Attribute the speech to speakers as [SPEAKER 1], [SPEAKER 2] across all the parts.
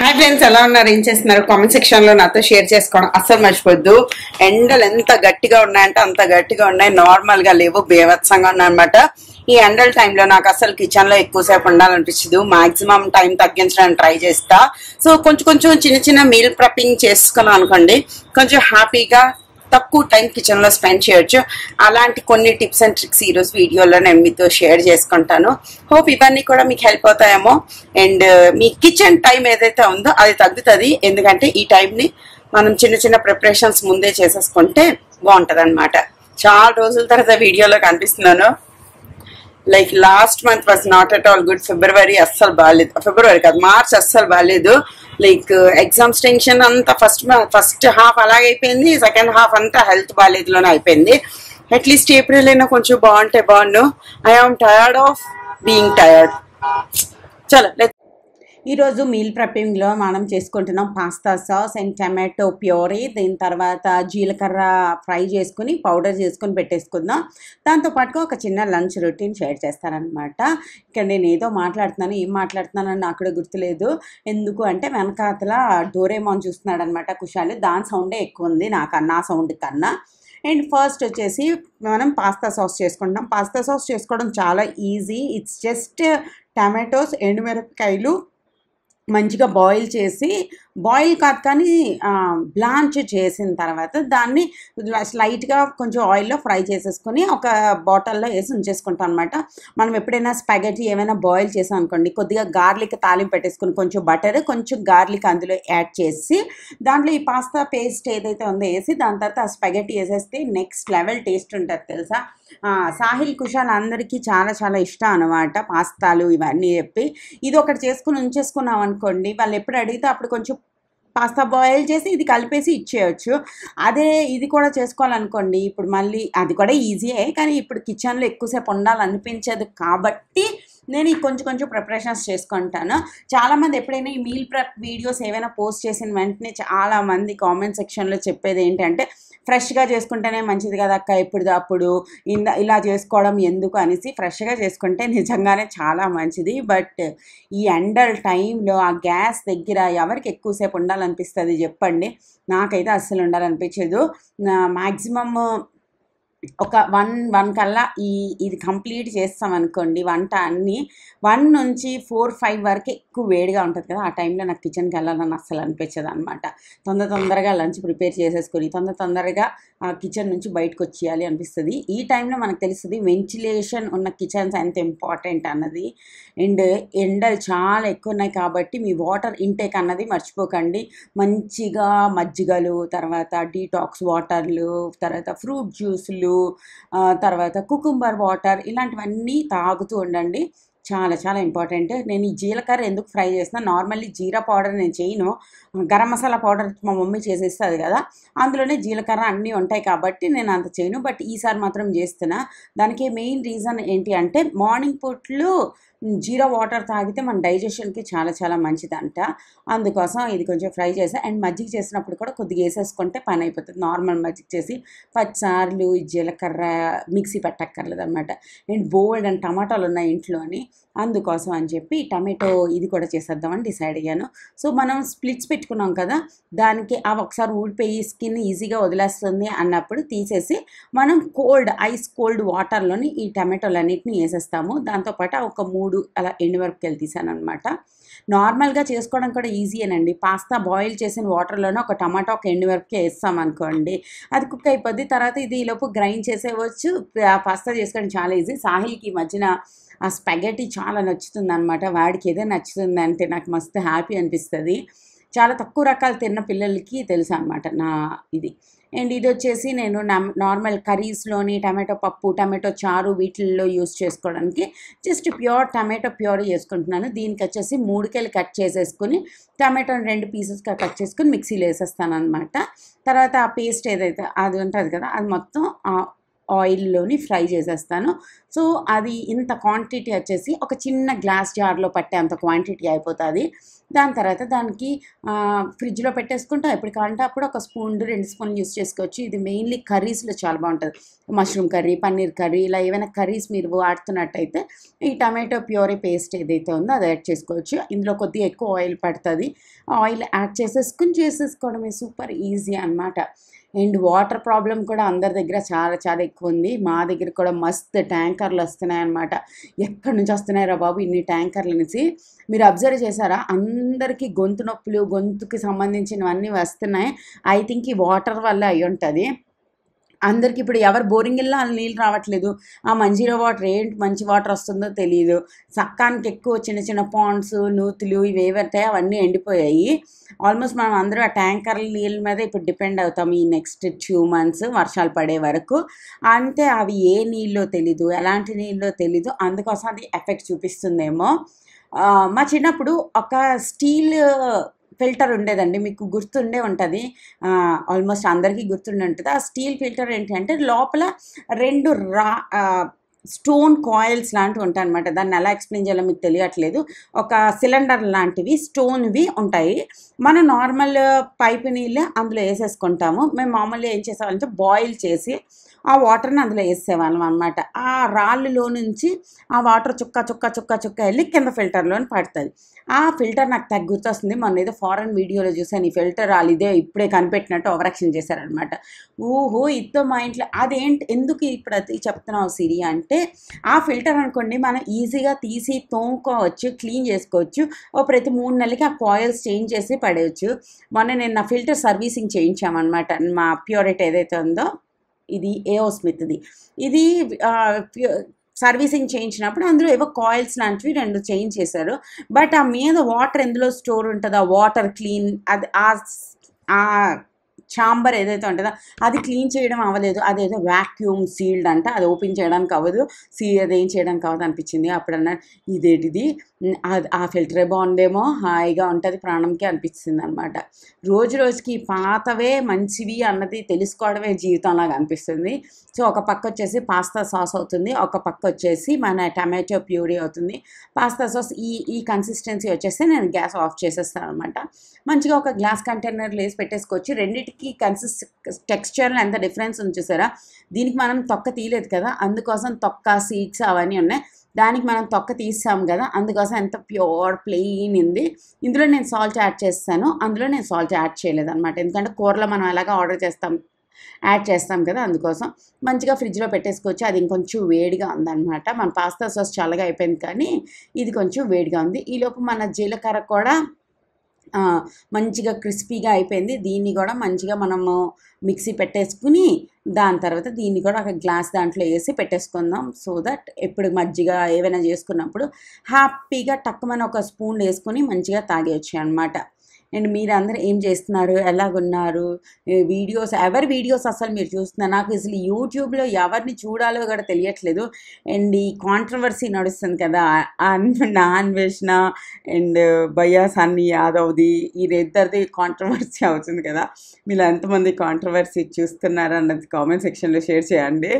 [SPEAKER 1] hi friends ఎలా ఉన్నారు ఏం చేస్తున్నారు కామెంట్ సెక్షన్ లో నాతో షేర్ చేసుకోవడం అస్సలు మర్చిపోద్దు ఎండలు ఎంత గట్టిగా ఉన్నాయంటే అంత గట్టిగా ఉన్నాయి నార్మల్ గా లేవు బేవత్సంగా ఉన్నాయన్నమాట ఈ ఎండల టైంలో నాకు అసలు కిచెన్ లో ఎక్కువసేపు ఉండాలనిపించదు మాక్సిమం టైం తగ్గించడానికి ట్రై చేస్తా సో కొంచెం కొంచెం చిన్న చిన్న మీల్ ప్రెపింగ్ చేసుకున్నాను అనుకోండి కొంచెం హ్యాపీగా తక్కువ టైం కిచెన్లో స్పెండ్ చేయొచ్చు అలాంటి కొన్ని టిప్స్ అండ్ ట్రిక్స్ రోజు వీడియోలో నేను మీతో షేర్ చేసుకుంటాను హోప్ ఇవన్నీ కూడా మీకు హెల్ప్ అవుతాయేమో అండ్ uh, మీ కిచెన్ టైం ఏదైతే ఉందో అది తగ్గుతుంది ఎందుకంటే ఈ టైంని మనం చిన్న చిన్న ప్రిపరేషన్స్ ముందే చేసేసుకుంటే బాగుంటుంది అనమాట చాలా రోజుల తర్వాత వీడియోలో కనిపిస్తున్నాను like last month was not at all good ఫిబ్రవరి అస్సలు బాగాలేదు ఫిబ్రవరి కాదు మార్చ్ అస్సలు బాగాలేదు లైక్ ఎగ్జామ్స్ టెన్షన్ అంతా ఫస్ట్ ఫస్ట్ హాఫ్ అలాగైపోయింది సెకండ్ హాఫ్ అంతా హెల్త్ బాగాలేదులోనే అయిపోయింది అట్లీస్ట్ ఏప్రిల్ అయినా కొంచెం బాగుంటే బాగుండు I am tired of being tired చలో ఈరోజు మీల్ ప్రెప్పింగ్లో మనం చేసుకుంటున్నాం pasta sauce and tomato puree దీని తర్వాత జీలకర్ర ఫ్రై చేసుకుని పౌడర్ చేసుకుని పెట్టేసుకుందాం దాంతోపాటుగా ఒక చిన్న లంచ్ రొటీన్ షేర్ చేస్తారనమాట ఇక్కడ నేను ఏదో మాట్లాడుతున్నాను ఏం మాట్లాడుతున్నానని నాకు కూడా గుర్తులేదు ఎందుకు అంటే వెనకాతల డోరేమాన్ చూస్తున్నాడు అనమాట కుషాలు దాని సౌండే ఎక్కువ ఉంది నాకు నా సౌండ్ కన్నా అండ్ ఫస్ట్ వచ్చేసి మనం పాస్తా సాస్ చేసుకుంటున్నాం పాస్తా సాస్ చేసుకోవడం చాలా ఈజీ ఇట్స్ జస్ట్ టమాటోస్ ఎండుమిరపకాయలు మంచిగా బాయిల్ చేసి బాయిల్ కాదు కానీ బ్లాంచ్ చేసిన తర్వాత దాన్ని స్లైట్గా కొంచెం ఆయిల్లో ఫ్రై చేసేసుకొని ఒక బాటిల్లో వేసి ఉంచేసుకుంటాం అనమాట మనం ఎప్పుడైనా స్పాగెటీ ఏమైనా బాయిల్ చేసాం అనుకోండి కొద్దిగా గార్లిక్ తాలింపు పెట్టేసుకుని కొంచెం బటర్ కొంచెం గార్లిక్ అందులో యాడ్ చేసి దాంట్లో ఈ పాస్తా పేస్ట్ ఏదైతే ఉందో వేసి దాని తర్వాత ఆ స్పాగెటీ వేసేస్తే నెక్స్ట్ లెవెల్ టేస్ట్ ఉంటుంది తెలుసా సాహిల్ కుషాల్ అందరికీ చాలా చాలా ఇష్టం అనమాట పాస్తాలు ఇవన్నీ చెప్పి ఇది ఒకటి చేసుకుని ఉంచేసుకున్నాం అనుకోండి వాళ్ళు ఎప్పుడు అడిగితే అప్పుడు కొంచెం కాస్త బాయిల్ చేసి ఇది కలిపేసి ఇచ్చేయచ్చు అదే ఇది కూడా చేసుకోవాలనుకోండి ఇప్పుడు మళ్ళీ అది కూడా ఈజీయే కానీ ఇప్పుడు కిచెన్లో ఎక్కువసేపు ఉండాలనిపించదు కాబట్టి నేను కొంచెం కొంచెం ప్రిపరేషన్స్ చేసుకుంటాను చాలామంది ఎప్పుడైనా ఈ మీల్ ప్రెప్ వీడియోస్ ఏవైనా పోస్ట్ చేసిన వెంటనే చాలామంది కామెంట్ సెక్షన్లో చెప్పేది ఏంటంటే ఫ్రెష్గా చేసుకుంటేనే మంచిది కదా అక్క ఎప్పుడు అప్పుడు ఇందా ఇలా చేసుకోవడం ఎందుకు అనేసి ఫ్రెష్గా చేసుకుంటే నిజంగానే చాలా మంచిది బట్ ఈ ఎండల్ టైంలో ఆ గ్యాస్ దగ్గర ఎవరికి ఎక్కువసేపు ఉండాలనిపిస్తుంది చెప్పండి నాకైతే అస్సలు ఉండాలనిపించదు మ్యాక్సిమమ్ ఒక వన్ వన్ కల్లా ఈ ఇది కంప్లీట్ చేస్తాం అనుకోండి వంట అన్నీ వన్ నుంచి ఫోర్ ఫైవ్ వరకు ఎక్కువ వేడిగా ఉంటుంది కదా ఆ టైంలో నాకు కిచెన్కి వెళ్ళాలని అస్సలు అనిపించదు అనమాట తొందర తొందరగా లంచ్ ప్రిపేర్ చేసేసుకొని తొందర తొందరగా ఆ కిచెన్ నుంచి బయటకు వచ్చేయాలి అనిపిస్తుంది ఈ టైంలో మనకు తెలుస్తుంది వెంటిలేషన్ ఉన్న కిచెన్స్ ఎంత ఇంపార్టెంట్ అన్నది అండ్ ఎండలు చాలా ఎక్కువ ఉన్నాయి కాబట్టి మీ వాటర్ ఇంటేక్ అన్నది మర్చిపోకండి మంచిగా మజ్జిగలు తర్వాత డీటాక్స్ వాటర్లు తర్వాత ఫ్రూట్ జ్యూసులు తర్వాత కుకుంబర్ వాటర్ ఇలాంటివన్నీ తాగుతూ ఉండండి చాలా చాలా ఇంపార్టెంట్ నేను ఈ జీలకర్ర ఎందుకు ఫ్రై చేసిన నార్మల్లీ జీరా పౌడర్ నేను చేయను గరం మసాలా పౌడర్ మా మమ్మీ చేసేస్తుంది కదా అందులోనే జీలకర్ర అన్నీ ఉంటాయి కాబట్టి నేను అంత చేయను బట్ ఈసారి మాత్రం చేస్తున్నా దానికి మెయిన్ రీజన్ ఏంటి అంటే మార్నింగ్ పూట్లు జీరా వాటర్ తాగితే మన డైజెషన్కి చాలా చాలా మంచిదంట అందుకోసం ఇది కొంచెం ఫ్రై చేసి అండ్ మజ్జిగ చేసినప్పుడు కూడా కొద్దిగా వేసేసుకుంటే పని అయిపోతుంది నార్మల్ మజ్జిగ చేసి పచ్చారులు జీలకర్ర మిక్సీ పెట్టక్కర్లేదు అనమాట అండ్ బోల్డ్ అండ్ టమాటాలు ఉన్నాయి ఇంట్లోని అందుకోసం అని చెప్పి టమాటో ఇది కూడా చేసేద్దామని డిసైడ్ అయ్యాను సో మనం స్ప్లిట్స్ పెట్టుకున్నాం కదా దానికి అవి ఒకసారి ఊడిపోయి స్కిన్ ఈజీగా వదిలేస్తుంది అన్నప్పుడు తీసేసి మనం కోల్డ్ ఐస్ కోల్డ్ వాటర్లోని ఈ అన్నింటినీ వేసేస్తాము దాంతోపాటు ఒక మూడు అలా ఎండు మిరపకాయలు తీసాను అనమాట నార్మల్గా చేసుకోవడం కూడా ఈజీ అండి పాస్తా బాయిల్ చేసిన వాటర్లోనే ఒక టమాటా ఒక ఎండుమిరపకి వేస్తామనుకోండి అది కుక్ అయిపోద్ది తర్వాత ఇది ఈలోపు గ్రైండ్ చేసేవచ్చు పాస్తా చేసుకోవడం చాలా ఈజీ సాహిల్కి మధ్యన ఆ స్పెగటీ చాలా నచ్చుతుంది అనమాట వాడికి ఏదో నచ్చుతుంది అంటే నాకు మస్తు హ్యాపీ అనిపిస్తుంది చాలా తక్కువ రకాలు తిన్న పిల్లలకి తెలుసు అనమాట నా ఇది అండ్ ఇది వచ్చేసి నేను నార్మల్ కర్రీస్లోని టమాటో పప్పు టమాటో చారు వీటిల్లో యూస్ చేసుకోవడానికి జస్ట్ ప్యూర్ టమాటో ప్యూర్ చేసుకుంటున్నాను దీనికి వచ్చేసి మూడుకెళ్ళి కట్ చేసేసుకుని టమాటోని రెండు పీసెస్గా కట్ చేసుకుని మిక్సీలో వేసేస్తాను అనమాట తర్వాత ఆ పేస్ట్ ఏదైతే అది ఉంటుంది కదా అది మొత్తం ఆయిల్లోని ఫ్రై చేసేస్తాను సో అది ఇంత క్వాంటిటీ వచ్చేసి ఒక చిన్న గ్లాస్ జార్లో పట్టే అంత క్వాంటిటీ అయిపోతుంది దాని తర్వాత దానికి ఫ్రిడ్జ్లో పెట్టేసుకుంటాం ఎప్పుడు కావాలంటే అప్పుడు ఒక స్పూన్ రెండు స్పూన్లు యూస్ చేసుకోవచ్చు ఇది మెయిన్లీ కర్రీస్లో చాలా బాగుంటుంది మష్రూమ్ కర్రీ పన్నీర్ కర్రీ ఇలా ఏమైనా కర్రీస్ మీరు వాడుతున్నట్టయితే ఈ టమాటో ప్యూరీ పేస్ట్ ఏదైతే ఉందో అది యాడ్ చేసుకోవచ్చు ఇందులో కొద్దిగా ఎక్కువ ఆయిల్ పడుతుంది ఆయిల్ యాడ్ చేసేసుకుని చేసేసుకోవడమే సూపర్ ఈజీ అనమాట అండ్ వాటర్ ప్రాబ్లం కూడా అందరి దగ్గర చాలా చాలా ఎక్కువ ఉంది మా దగ్గర కూడా మస్త్ ట్యాంకర్లు వస్తున్నాయి అనమాట ఎక్కడి నుంచి వస్తున్నాయి రా బాబు ఇన్ని ట్యాంకర్లు అనేసి మీరు అబ్జర్వ్ చేశారా అందరికీ గొంతు నొప్పులు గొంతుకి సంబంధించినవన్నీ వస్తున్నాయి ఐ థింక్ ఈ వాటర్ వల్ల అయి ఉంటుంది అందరికి ఇప్పుడు ఎవరు బోరింగ్ వాళ్ళు నీళ్ళు రావట్లేదు ఆ మంచిలో వాటర్ ఏంటి మంచి వాటర్ వస్తుందో తెలియదు సక్కానికి ఎక్కువ చిన్న చిన్న పాండ్స్ నూతులు ఇవి ఏవైతే అవన్నీ ఎండిపోయాయి ఆల్మోస్ట్ మనం అందరూ ఆ ట్యాంకర్ల నీళ్ళ మీద ఇప్పుడు డిపెండ్ అవుతాం ఈ నెక్స్ట్ టూ మంత్స్ వర్షాలు పడే వరకు అంతే అవి ఏ నీళ్ళో తెలీదు ఎలాంటి నీళ్ళో తెలీదు అందుకోసం అది ఎఫెక్ట్ చూపిస్తుందేమో మా చిన్నప్పుడు ఒక స్టీల్ ఫిల్టర్ ఉండేదండి మీకు గుర్తుండే ఉంటుంది ఆల్మోస్ట్ అందరికీ గుర్తుండే ఉంటుంది ఆ స్టీల్ ఫిల్టర్ ఏంటి అంటే లోపల రెండు రా స్టోన్ కాయిల్స్ లాంటివి ఉంటాయి అనమాట దాన్ని ఎలా ఎక్స్ప్లెయిన్ చేయాలో మీకు తెలియట్లేదు ఒక సిలిండర్ లాంటివి స్టోన్వి ఉంటాయి మనం నార్మల్ పైపు నీళ్ళు అందులో వేసేసుకుంటాము మేము మామూలుగా ఏం చేసేవాళ్ళంటే బాయిల్ చేసి ఆ వాటర్ని అందులో వేసేవాళ్ళం అనమాట ఆ రాళ్ళులో నుంచి ఆ వాటర్ చుక్క చుక్క చుక్క చుక్క వెళ్ళి కింద ఫిల్టర్లో పడుతుంది ఆ ఫిల్టర్ నాకు తగ్గి గుర్తొస్తుంది మొన్న ఏదో ఫారెన్ వీడియోలో చూసాను ఈ ఫిల్టర్ వాళ్ళు ఇదే ఇప్పుడే కనిపెట్టినట్టు ఓవరాక్షన్ చేశారనమాట ఓహో ఇతో మా ఇంట్లో అదేంటి ఎందుకు ఇప్పుడు అది చెప్తున్నావు సిరి అంటే అంటే ఆ ఫిల్టర్ అనుకోండి మనం ఈజీగా తీసి తోముకోవచ్చు క్లీన్ చేసుకోవచ్చు ఓ ప్రతి మూడు నెలలకి ఆ కాయిల్స్ చేంజ్ చేసి పడేయచ్చు మొన్న నేను నా ఫిల్టర్ సర్వీసింగ్ చేయించామన్నమాట మా ప్యూరిట్ ఏదైతే ఉందో ఇది ఏఓ స్మిత్ది ఇది సర్వీసింగ్ చేయించినప్పుడు అందులో ఏవో కాయిల్స్ లాంటివి రెండు చేంజ్ చేశారు బట్ ఆ మీద వాటర్ ఎందులో స్టోర్ ఉంటుంది వాటర్ క్లీన్ అది ఆ ఛాంబర్ ఏదైతే ఉంటుందో అది క్లీన్ చేయడం అవ్వలేదు అదేదో వ్యాక్యూమ్ సీల్డ్ అంట అది ఓపెన్ చేయడానికి అవ్వదు సీ అది ఏం చేయడానికి అవ్వదు అనిపించింది అప్పుడు ఇదేటిది ఆ ఫిల్టరే బాగుందేమో హాయిగా ఉంటుంది ప్రాణంకి అనిపిస్తుంది అనమాట రోజు రోజుకి పాతవే మంచివి అన్నది తెలుసుకోవడమే జీవితంలాగా అనిపిస్తుంది సో ఒక పక్క వచ్చేసి పాస్తా సాస్ అవుతుంది ఒక పక్క వచ్చేసి మన టమాటో ప్యూరీ అవుతుంది పాస్తా సాస్ ఈ ఈ కన్సిస్టెన్సీ వచ్చేస్తే నేను గ్యాస్ ఆఫ్ చేసేస్తాను అనమాట మంచిగా ఒక గ్లాస్ కంటైనర్లు వేసి పెట్టేసుకొచ్చి రెండింటికి రెండింటికి కన్సిస్ టెక్స్చర్లో ఎంత డిఫరెన్స్ ఉంది చూసారా దీనికి మనం తొక్క తీయలేదు కదా అందుకోసం తొక్క సీడ్స్ అవన్నీ ఉన్నాయి దానికి మనం తొక్క తీసాము కదా అందుకోసం ఎంత ప్యూర్ ప్లెయిన్ ఉంది ఇందులో నేను సాల్ట్ యాడ్ చేస్తాను అందులో నేను సాల్ట్ యాడ్ చేయలేదు అనమాట ఎందుకంటే కూరలో మనం ఎలాగ ఆర్డర్ చేస్తాం యాడ్ చేస్తాం కదా అందుకోసం మంచిగా ఫ్రిడ్జ్లో పెట్టేసుకోవచ్చు అది ఇంకొంచెం వేడిగా ఉందన్నమాట మన పాస్తా సాస్ చల్లగా అయిపోయింది కానీ ఇది కొంచెం వేడిగా ఉంది ఈలోపు మన జీలకర్ర కూడా మంచిగా క్రిస్పీగా అయిపోయింది దీన్ని కూడా మంచిగా మనము మిక్సీ పెట్టేసుకుని దాని తర్వాత దీన్ని కూడా ఒక గ్లాస్ దాంట్లో వేసి పెట్టేసుకుందాం సో దట్ ఎప్పుడు మజ్జిగ ఏవైనా చేసుకున్నప్పుడు హ్యాపీగా టక్కుమని ఒక స్పూన్ వేసుకొని మంచిగా తాగేయచ్చు అనమాట మీరు మీరందరూ ఏం చేస్తున్నారు ఎలాగున్నారు వీడియోస్ ఎవరి వీడియోస్ అసలు మీరు చూస్తున్నారు నాకు అసలు యూట్యూబ్లో ఎవరిని చూడాలో కూడా తెలియట్లేదు అండ్ ఈ కాంట్రవర్సీ నడుస్తుంది కదా నా అన్వేషణ అండ్ బయాస్ అన్ని యాదవ్ది వీరిద్దరిది కాంట్రవర్సీ అవుతుంది కదా మీరు ఎంతమంది కాంట్రవర్సీ చూస్తున్నారు అన్నది కామెంట్ సెక్షన్లో షేర్ చేయండి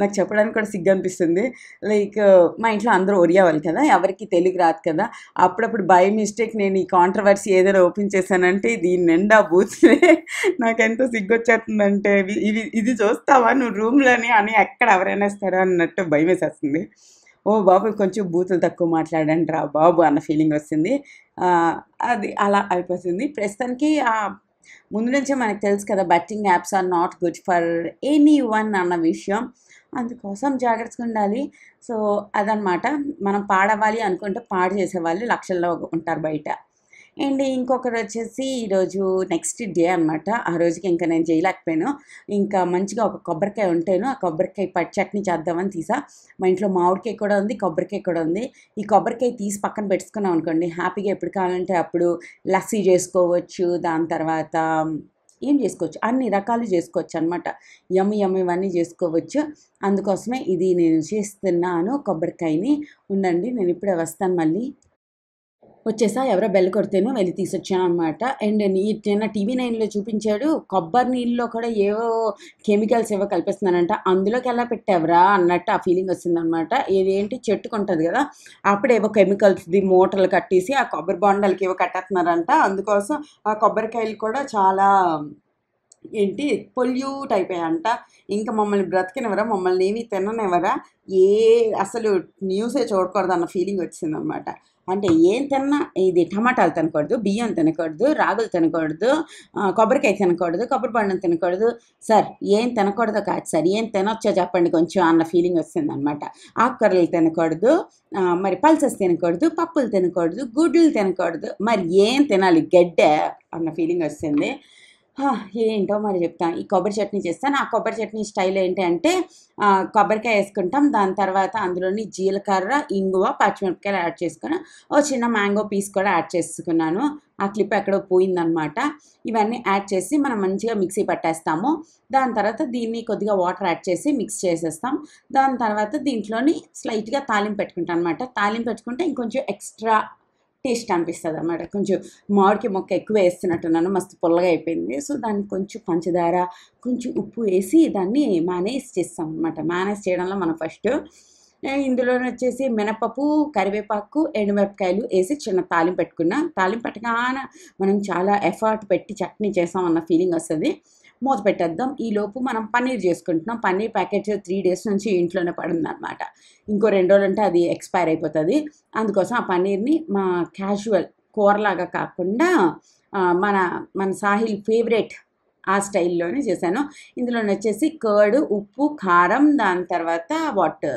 [SPEAKER 1] నాకు చెప్పడానికి కూడా సిగ్గు అనిపిస్తుంది లైక్ మా ఇంట్లో అందరూ ఒరియా వాళ్ళు కదా ఎవరికి తెలుగు రాదు కదా అప్పుడప్పుడు బై మిస్టేక్ నేను ఈ కాంట్రవర్సీ ఏదైనా ఓపెన్ చేశానంటే దీని నిండా బూత్లే నాకెంతో సిగ్గు వచ్చేస్తుందంటే ఇవి ఇది చూస్తావా నువ్వు రూమ్లోని అని ఎక్కడ ఎవరైనా ఇస్తారా అన్నట్టు భయం వేసేస్తుంది ఓ బాబు కొంచెం బూతులు తక్కువ మాట్లాడండి రా బాబు అన్న ఫీలింగ్ వస్తుంది అది అలా అయిపోతుంది ప్రస్తుతానికి ముందు నుంచే మనకు తెలుసు కదా betting apps are not good for anyone అన్న విషయం అందుకోసం జాగ్రత్తగా ఉండాలి సో అదనమాట మనం పాడవాలి అనుకుంటే పాడు చేసేవాళ్ళు లక్షల్లో ఉంటారు బయట అండ్ ఇంకొకటి వచ్చేసి ఈరోజు నెక్స్ట్ డే అనమాట ఆ రోజుకి ఇంకా నేను చేయలేకపోయాను ఇంకా మంచిగా ఒక కొబ్బరికాయ ఉంటాను ఆ కొబ్బరికాయ పట్ చట్నీ చేద్దామని తీసా మా ఇంట్లో మామిడికాయ కూడా ఉంది కొబ్బరికాయ కూడా ఉంది ఈ కొబ్బరికాయ తీసి పక్కన పెట్టుకున్నాం అనుకోండి హ్యాపీగా ఎప్పుడు కావాలంటే అప్పుడు లస్సీ చేసుకోవచ్చు దాని తర్వాత ఏం చేసుకోవచ్చు అన్ని రకాలు చేసుకోవచ్చు అనమాట యమ్మ యమ్మ ఇవన్నీ చేసుకోవచ్చు అందుకోసమే ఇది నేను చేస్తున్నాను కొబ్బరికాయని ఉండండి నేను ఇప్పుడే వస్తాను మళ్ళీ వచ్చేసా ఎవరో బెల్ కొడితేనో వెళ్ళి తీసుకొచ్చాను అనమాట అండ్ నీ నిన్న టీవీ నైన్లో చూపించాడు కొబ్బరి నీళ్ళలో కూడా ఏవో కెమికల్స్ ఏవో కలిపిస్తున్నారంట అందులోకి ఎలా పెట్టావరా అన్నట్టు ఆ ఫీలింగ్ వచ్చిందనమాట ఇదేంటి చెట్టుకుంటుంది కదా అప్పుడేవో కెమికల్స్ది మోటార్లు కట్టేసి ఆ కొబ్బరి బొండాలకి ఏవో కట్టేస్తున్నారంట అందుకోసం ఆ కొబ్బరికాయలు కూడా చాలా ఏంటి పొల్యూట్ అయిపోయాయంట ఇంకా మమ్మల్ని బ్రతికినవరా మమ్మల్ని ఏమీ తిననివరా ఏ అసలు న్యూసే చూడకూడదు అన్న ఫీలింగ్ వచ్చిందనమాట అంటే ఏం తిన్నా ఇది టమాటాలు తినకూడదు బియ్యం తినకూడదు రాగులు తినకూడదు కొబ్బరికాయ తినకూడదు కొబ్బరి పండు తినకూడదు సార్ ఏం తినకూడదు కాదు సార్ ఏం తినొచ్చో చెప్పండి కొంచెం అన్న ఫీలింగ్ వస్తుంది అనమాట ఆకుకూరలు తినకూడదు మరి పల్సెస్ తినకూడదు పప్పులు తినకూడదు గుడ్లు తినకూడదు మరి ఏం తినాలి గడ్డ అన్న ఫీలింగ్ వస్తుంది ఏంటో మరి చెప్తాం ఈ కొబ్బరి చట్నీ చేస్తాను ఆ కొబ్బరి చట్నీ స్టైల్ ఏంటి అంటే కొబ్బరికాయ వేసుకుంటాం దాని తర్వాత అందులోని జీలకర్ర ఇంగువ పచ్చిమిరపకాయలు యాడ్ చేసుకుని ఓ చిన్న మ్యాంగో పీస్ కూడా యాడ్ చేసుకున్నాను ఆ క్లిప్ ఎక్కడో పోయిందనమాట ఇవన్నీ యాడ్ చేసి మనం మంచిగా మిక్సీ పట్టేస్తాము దాని తర్వాత దీన్ని కొద్దిగా వాటర్ యాడ్ చేసి మిక్స్ చేసేస్తాం దాని తర్వాత దీంట్లోని స్లైట్గా తాలింపు పెట్టుకుంటాం అనమాట తాలింపు పెట్టుకుంటే ఇంకొంచెం ఎక్స్ట్రా టేస్ట్ అనిపిస్తుంది అన్నమాట కొంచెం మామిడికి మొక్క ఎక్కువ వేస్తున్నట్టున్నాను మస్తు పొల్లగా అయిపోయింది సో దాన్ని కొంచెం పంచదార కొంచెం ఉప్పు వేసి దాన్ని మేనేజ్ చేస్తాం అనమాట మేనేజ్ చేయడంలో మనం ఫస్ట్ ఇందులో వచ్చేసి మినపప్పు కరివేపాకు ఎండుమిరపకాయలు వేసి చిన్న తాలింపు పెట్టుకున్నా తాలింపు పెట్టగానే మనం చాలా ఎఫర్ట్ పెట్టి చట్నీ చేసామన్న ఫీలింగ్ వస్తుంది మూత పెట్టేద్దాం ఈలోపు మనం పన్నీర్ చేసుకుంటున్నాం పన్నీర్ ప్యాకెట్ త్రీ డేస్ నుంచి ఇంట్లోనే పడిందనమాట ఇంకో రెండు రోజులు అంటే అది ఎక్స్పైర్ అయిపోతుంది అందుకోసం ఆ పన్నీర్ని మా క్యాజువల్ కూరలాగా కాకుండా మన మన సాహిల్ ఫేవరెట్ ఆ స్టైల్లోనే చేశాను ఇందులో వచ్చేసి కర్డ్ ఉప్పు కారం దాని తర్వాత వాట్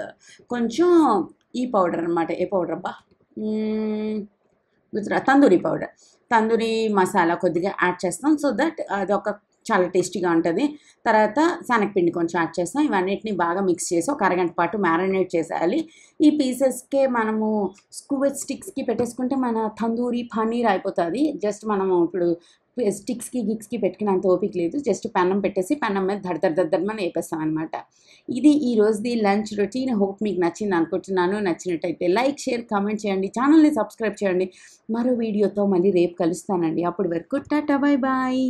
[SPEAKER 1] కొంచెం ఈ పౌడర్ అనమాట ఏ పౌడర్ అబ్బా గుజరాత్ తందూరి పౌడర్ తందూరి మసాలా కొద్దిగా యాడ్ చేస్తాం సో దట్ అదొక చాలా టేస్టీగా ఉంటుంది తర్వాత శనగపిండి కొంచెం యాడ్ చేస్తాం ఇవన్నిటిని బాగా మిక్స్ చేసి ఒక అరగంట పాటు మ్యారినేట్ చేసేయాలి ఈ పీసెస్కే మనము స్కూవెట్ స్టిక్స్కి పెట్టేసుకుంటే మన తందూరి పన్నీర్ అయిపోతుంది జస్ట్ మనము ఇప్పుడు స్టిక్స్కి గిక్స్కి పెట్టుకున్నంత ఓపిక లేదు జస్ట్ పెన్నం పెట్టేసి పెన్నం మీద దడదడ దద్దమని వేపేస్తాం అనమాట ఇది ఈ రోజుది లంచ్ రొటీన్ హోప్ మీకు నచ్చింది అనుకుంటున్నాను నచ్చినట్టయితే లైక్ షేర్ కామెంట్ చేయండి ఛానల్ని సబ్స్క్రైబ్ చేయండి మరో వీడియోతో మళ్ళీ రేపు కలుస్తానండి అప్పటి వరకు టాటా బాయ్ బాయ్